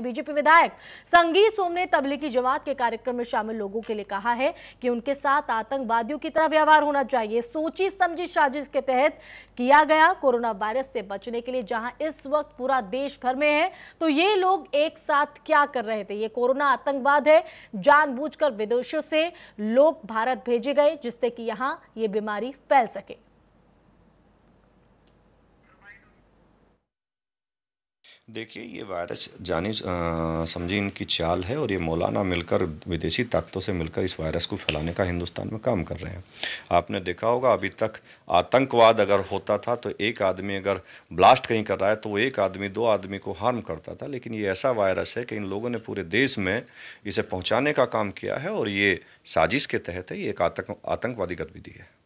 BJP विधायक संगीत सोम ने तबलीगी जमात के कार्यक्रम में शामिल लोगों के लिए कहा है कि उनके साथ आतंकवादियों की तरह व्यवहार होना चाहिए सोची समझी साजिश के तहत किया गया कोरोना वायरस से बचने के लिए जहां इस वक्त पूरा देश घर में है तो ये लोग एक साथ क्या कर रहे थे ये कोरोना आतंकवाद है जानबूझकर विदेशों से लोग भारत भेजे गए जिससे कि यहाँ ये बीमारी फैल सके देखिए ये वायरस जानी समझी इनकी चाल है और ये मौलाना मिलकर विदेशी ताकतों से मिलकर इस वायरस को फैलाने का हिंदुस्तान में काम कर रहे हैं आपने देखा होगा अभी तक आतंकवाद अगर होता था तो एक आदमी अगर ब्लास्ट कहीं कर रहा है तो वो एक आदमी दो आदमी को हार्म करता था लेकिन ये ऐसा वायरस है कि इन लोगों ने पूरे देश में इसे पहुँचाने का काम किया है और ये साजिश के तहत है ये एक आतंक आतंकवादी गतिविधि है